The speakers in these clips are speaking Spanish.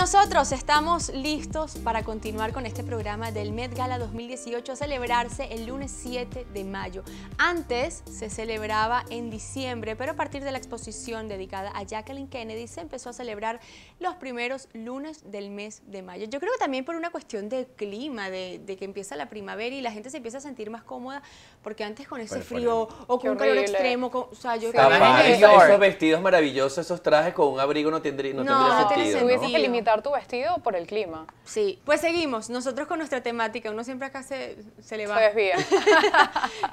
nosotros estamos listos para continuar con este programa del Met Gala 2018 a celebrarse el lunes 7 de mayo. Antes se celebraba en diciembre, pero a partir de la exposición dedicada a Jacqueline Kennedy se empezó a celebrar los primeros lunes del mes de mayo. Yo creo que también por una cuestión de clima, de, que empieza la primavera y la gente se empieza a sentir más cómoda, porque antes con ese frío o con un calor extremo, o sea, yo Esos, vestidos maravillosos, esos trajes con un abrigo no tendrían no, no, tendría no, sentido tu vestido por el clima. Sí, pues seguimos, nosotros con nuestra temática, uno siempre acá se, se le va. desvía.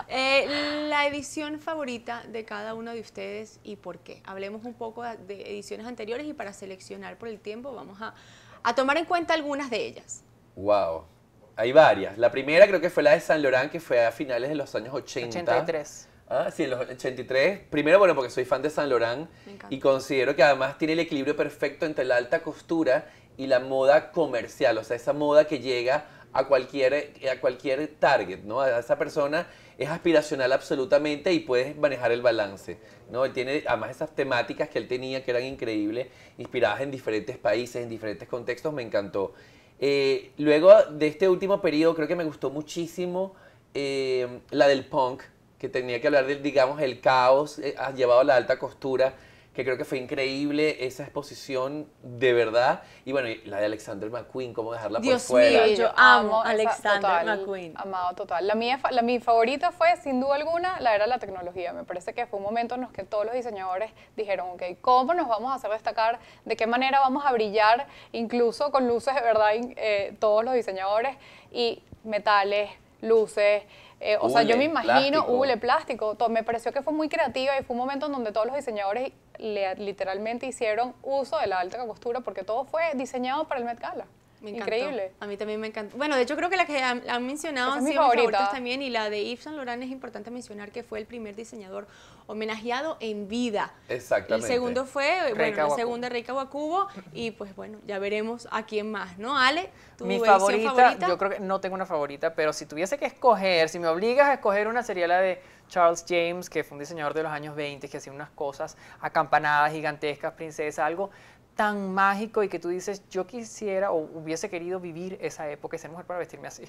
Eh, la edición favorita de cada uno de ustedes y por qué. Hablemos un poco de ediciones anteriores y para seleccionar por el tiempo vamos a, tomar en cuenta algunas de ellas. Wow, hay varias. La primera creo que fue la de San Laurent, que fue a finales de los años 80. 83. Ah, sí, en los 83. Primero, bueno, porque soy fan de San Laurent y considero que además tiene el equilibrio perfecto entre la alta costura y la moda comercial, o sea, esa moda que llega a cualquier, a cualquier target, ¿no? A esa persona es aspiracional absolutamente y puedes manejar el balance, ¿no? Él tiene además esas temáticas que él tenía que eran increíbles, inspiradas en diferentes países, en diferentes contextos, me encantó. Eh, luego de este último periodo creo que me gustó muchísimo eh, la del punk, que tenía que hablar del, digamos, el caos eh, ha llevado a la alta costura, que creo que fue increíble esa exposición de verdad. Y bueno, la de Alexander McQueen, cómo dejarla por fuera. Mío, yo amo a Alexander McQueen. Amado total. La mía, mi favorita fue, sin duda alguna, la era la tecnología. Me parece que fue un momento en los que todos los diseñadores dijeron, ok, ¿cómo nos vamos a hacer destacar? ¿De qué manera vamos a brillar? Incluso con luces, de verdad, eh, todos los diseñadores y metales, luces, eh, o sea, yo me imagino, hule, plástico, me pareció que fue muy creativa y fue un momento en donde todos los diseñadores literalmente hicieron uso de la alta costura porque todo fue diseñado para el Met Gala. Me Increíble. A mí también me encanta Bueno, de hecho creo que la que han, mencionado han sido favoritas también y la de Yves Saint Laurent es importante mencionar que fue el primer diseñador homenajeado en vida. Exactamente. El segundo fue, bueno, la segunda rica Wakubo y pues bueno, ya veremos a quién más, ¿no? Ale, tu Mi favorita, favorita, yo creo que no tengo una favorita, pero si tuviese que escoger, si me obligas a escoger una sería la de Charles James, que fue un diseñador de los años 20, que hacía unas cosas acampanadas, gigantescas, princesa, algo tan mágico y que tú dices, yo quisiera o hubiese querido vivir esa época y ser mujer para vestirme así.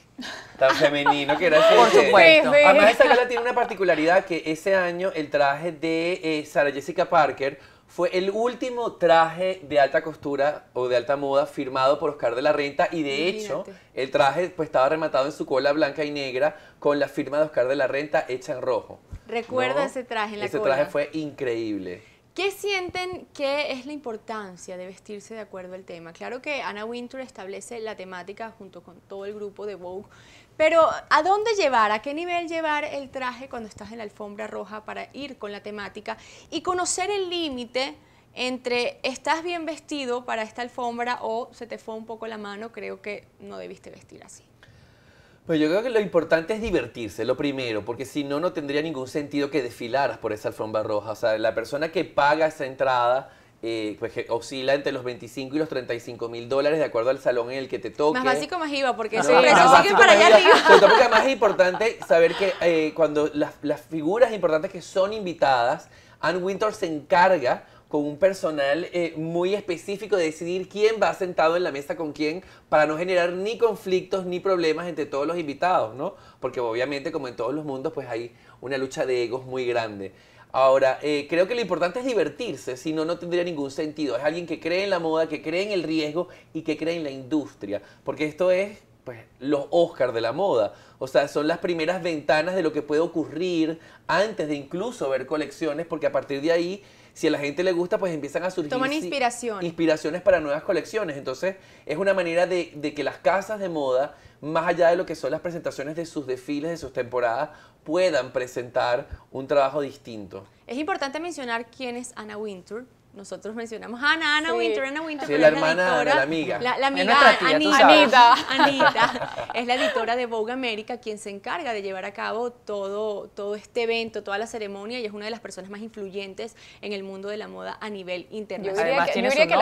Tan femenino que era ese. Por supuesto. Además, esta tiene una particularidad que ese año el traje de eh, Sara Jessica Parker fue el último traje de alta costura o de alta moda firmado por Oscar de la Renta y de hecho el traje pues estaba rematado en su cola blanca y negra con la firma de Oscar de la Renta hecha en rojo. Recuerda ese traje en la Ese traje fue increíble. ¿Qué sienten que es la importancia de vestirse de acuerdo al tema? Claro que Anna Winter establece la temática junto con todo el grupo de Vogue, pero ¿a dónde llevar, a qué nivel llevar el traje cuando estás en la alfombra roja para ir con la temática y conocer el límite? entre estás bien vestido para esta alfombra o se te fue un poco la mano, creo que no debiste vestir así. Pues yo creo que lo importante es divertirse, lo primero, porque si no, no tendría ningún sentido que desfilaras por esa alfombra roja. O sea, la persona que paga esa entrada, eh, pues oscila entre los 25 y los 35 mil dólares de acuerdo al salón en el que te toque. Más básico, más iba porque sí, sigue para allá arriba. es importante saber que eh, cuando las, las figuras importantes que son invitadas, Ann Winter se encarga con un personal eh, muy específico de decidir quién va sentado en la mesa con quién para no generar ni conflictos ni problemas entre todos los invitados, ¿no? Porque obviamente como en todos los mundos pues hay una lucha de egos muy grande. Ahora, eh, creo que lo importante es divertirse, si no, no tendría ningún sentido. Es alguien que cree en la moda, que cree en el riesgo y que cree en la industria, porque esto es pues, los Oscars de la moda. O sea, son las primeras ventanas de lo que puede ocurrir antes de incluso ver colecciones, porque a partir de ahí, si a la gente le gusta, pues empiezan a surgir... Inspiraciones para nuevas colecciones. Entonces, es una manera de, de que las casas de moda, más allá de lo que son las presentaciones de sus desfiles, de sus temporadas, puedan presentar un trabajo distinto. Es importante mencionar quién es Anna Wintour nosotros mencionamos ah, Ana, Ana Winter, Ana Winter. la hermana, la, la amiga. La, amiga Anita, Anita, es la editora de Vogue América quien se encarga de llevar a cabo todo, todo este evento, toda la ceremonia y es una de las personas más influyentes en el mundo de la moda a nivel internacional. Yo diría, que,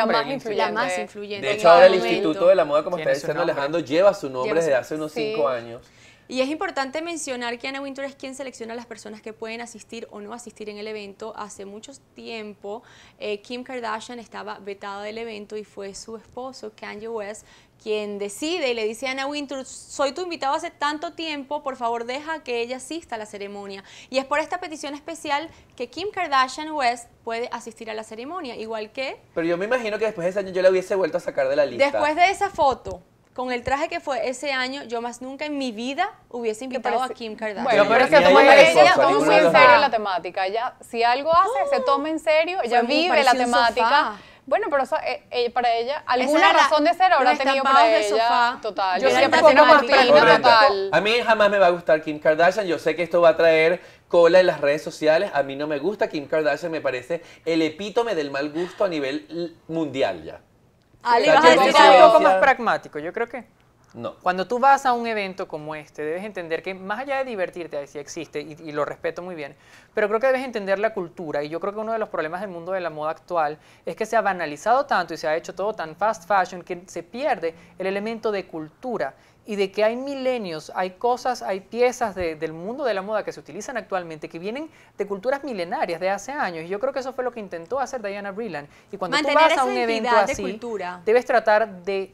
la, más influyente. De hecho, este ahora el Instituto de la Moda, como está diciendo Alejandro, lleva su nombre desde hace unos cinco años. Y es importante mencionar que Ana Winter es quien selecciona a las personas que pueden asistir o no asistir en el evento. Hace mucho tiempo eh, Kim Kardashian estaba vetada del evento y fue su esposo Kanye West quien decide y le dice a Ana Wintour, soy tu invitado hace tanto tiempo, por favor deja que ella asista a la ceremonia. Y es por esta petición especial que Kim Kardashian West puede asistir a la ceremonia, igual que... Pero yo me imagino que después de ese año yo la hubiese vuelto a sacar de la lista. Después de esa foto, con el traje que fue ese año, yo más nunca en mi vida hubiese invitado a Kim Kardashian. Bueno, pero es que toma toma muy en serio la temática. si algo hace, se oh. toma en serio, ella vive la temática. Bueno, pero eso, eh, eh, para ella, alguna razón de ser habrá tenido para ella. Sofá. Total. Yo, siempre tengo cortina, total. A mí jamás me va a gustar Kim Kardashian. Yo sé que esto va a traer cola en las redes sociales. A mí no me gusta Kim Kardashian. Me parece el epítome del mal gusto a nivel mundial ya. Un vas más pragmático, yo creo que. Cuando tú vas a un evento como este, debes entender que más allá de divertirte, si existe, y, lo respeto muy bien, pero creo que debes entender la cultura. Y yo creo que uno de los problemas del mundo de la moda actual es que se ha banalizado tanto y se ha hecho todo tan fast fashion que se pierde el elemento de cultura y de que hay milenios, hay cosas, hay piezas del mundo de la moda que se utilizan actualmente que vienen de culturas milenarias de hace años. Y yo creo que eso fue lo que intentó hacer Diana Brillan. Y cuando tú vas a un evento así, debes tratar de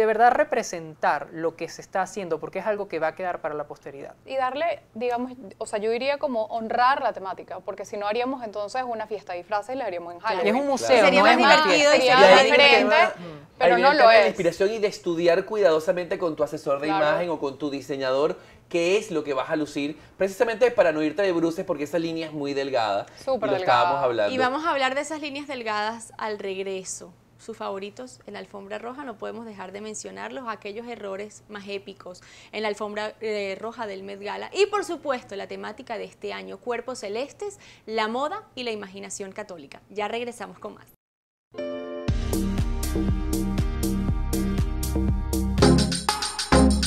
de verdad representar lo que se está haciendo, porque es algo que va a quedar para la posteridad. Y darle, digamos, o sea, yo iría como honrar la temática, porque si no haríamos entonces una fiesta de disfraces y la haríamos en Halloween. es un museo, sería más divertido y sería, diferente, pero no lo es. inspiración y de estudiar cuidadosamente con tu asesor de imagen o con tu diseñador qué es lo que vas a lucir, precisamente para no irte de bruces, porque esa línea es muy delgada. Y vamos a hablar de esas líneas delgadas al regreso sus favoritos en la alfombra roja, no podemos dejar de mencionarlos, aquellos errores más épicos en la alfombra eh, roja del Met Gala. Y por supuesto, la temática de este año, cuerpos celestes, la moda y la imaginación católica. Ya regresamos con más.